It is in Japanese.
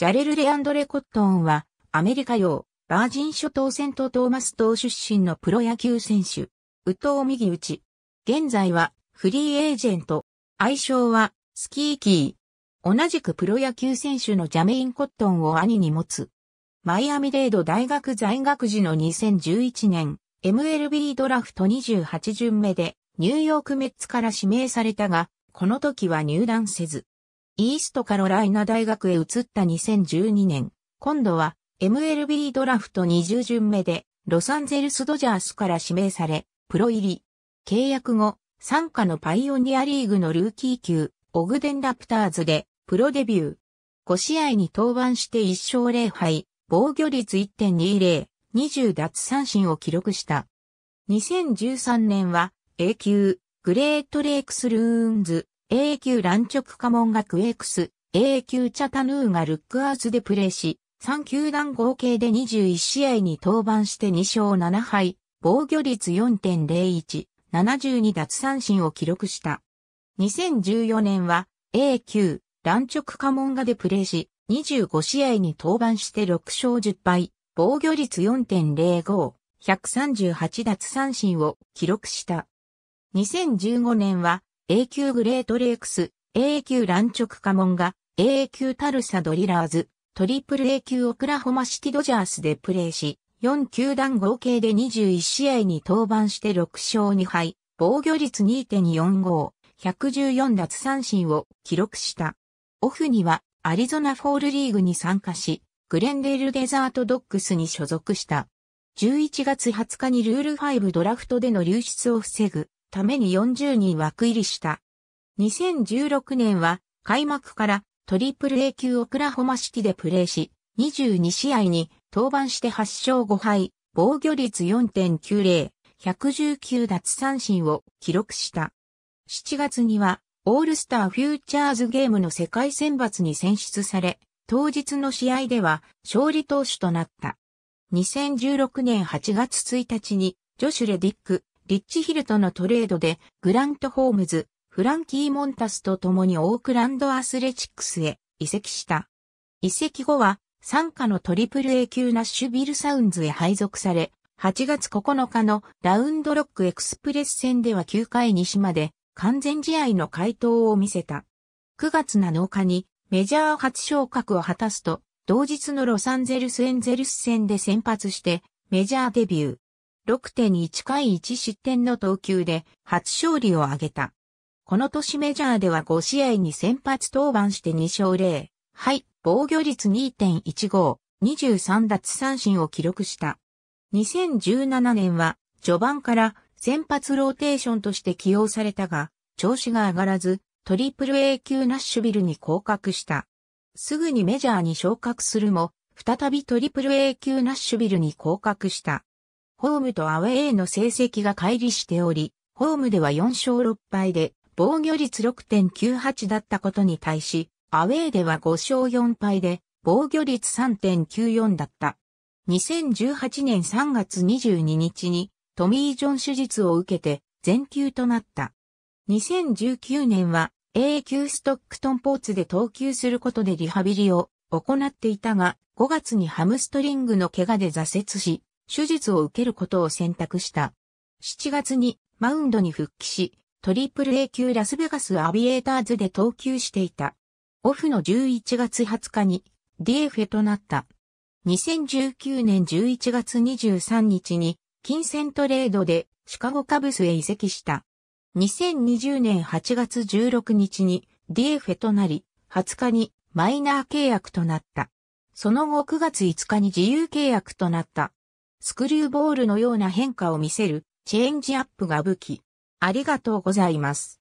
ジャレル・レアンドレ・コットンは、アメリカ洋、バージン諸島戦ントーマス島出身のプロ野球選手、宇藤右打ち。現在は、フリーエージェント、愛称は、スキーキー。同じくプロ野球選手のジャメイン・コットンを兄に持つ。マイアミレード大学在学時の2011年、MLB ドラフト28巡目で、ニューヨークメッツから指名されたが、この時は入団せず、イーストカロライナ大学へ移った2012年、今度は MLB ドラフト20巡目でロサンゼルスドジャースから指名され、プロ入り。契約後、参加のパイオニアリーグのルーキー級、オグデンラプターズでプロデビュー。5試合に登板して1勝0敗、防御率1.20、20奪三振を記録した。2013年は A 級、グレートレイクスルーンズ、AA 級乱直家紋がクエクス、AA 級チャタヌーがルックアースでプレーし、3球団合計で21試合に登板して2勝7敗、防御率4.01、72奪三振を記録した。2014年は A 級、乱直家門がでプレーし、25試合に登板して6勝10敗、防御率4.05、138奪三振を記録した。2015年は A 久グレートレイクス、A 久乱直チョカモンが、A 久タルサドリラーズ、トリプル A 級オクラホマシティドジャースでプレーし、4球団合計で21試合に登板して6勝2敗、防御率2.45、114奪三振を記録した。オフにはアリゾナフォールリーグに参加し、グレンデールデザートドッグスに所属した。11月20日にルール5ドラフトでの流出を防ぐために40人枠入りした。2016年は開幕からトリプル A 級オクラホマシティでプレーし、22試合に登板して8勝5敗、防御率4.90、119奪三振を記録した。7月にはオールスターフューチャーズゲームの世界選抜に選出され、当日の試合では勝利投手となった。2016年8月1日にジョシュ・レディック、リッチヒルとのトレードで、グラント・ホームズ、フランキー・モンタスと共にオークランド・アスレチックスへ移籍した。移籍後は、参加のトリプル A 級ナッシュビル・サウンズへ配属され、8月9日のラウンドロックエクスプレス戦では9回西まで完全試合の回答を見せた。9月7日にメジャー初昇格を果たすと、同日のロサンゼルスエンゼルス戦で先発してメジャーデビュー。6.1回1失点の投球で初勝利を挙げた。この年メジャーでは5試合に先発登板して2勝0はい、防御率2.15、23奪三振を記録した。2017年は序盤から先発ローテーションとして起用されたが、調子が上がらず、トリプル A 級ナッシュビルに降格した。すぐにメジャーに昇格するも、再びトリプル A 級ナッシュビルに降格した。ホームとアウェーの成績が乖離しており、ホームでは4勝6敗で、防御率6.98だったことに対し、アウェーでは5勝4敗で、防御率3.94だった。2018年3月22日に、トミー・ジョン手術を受けて、全休となった。2019年は、A 級ストックトンポーツで投球することでリハビリを行っていたが、5月にハムストリングの怪我で挫折し、手術を受けることを選択した。7月にマウンドに復帰し、トリプル A 級ラスベガスアビエーターズで投球していた。オフの11月20日に d f となった。2019年11月23日に金銭トレードでシカゴカブスへ移籍した。2020年8月16日に d f となり、20日にマイナー契約となった。その後9月5日に自由契約となった。スクリューボールのような変化を見せるチェンジアップが武器。ありがとうございます。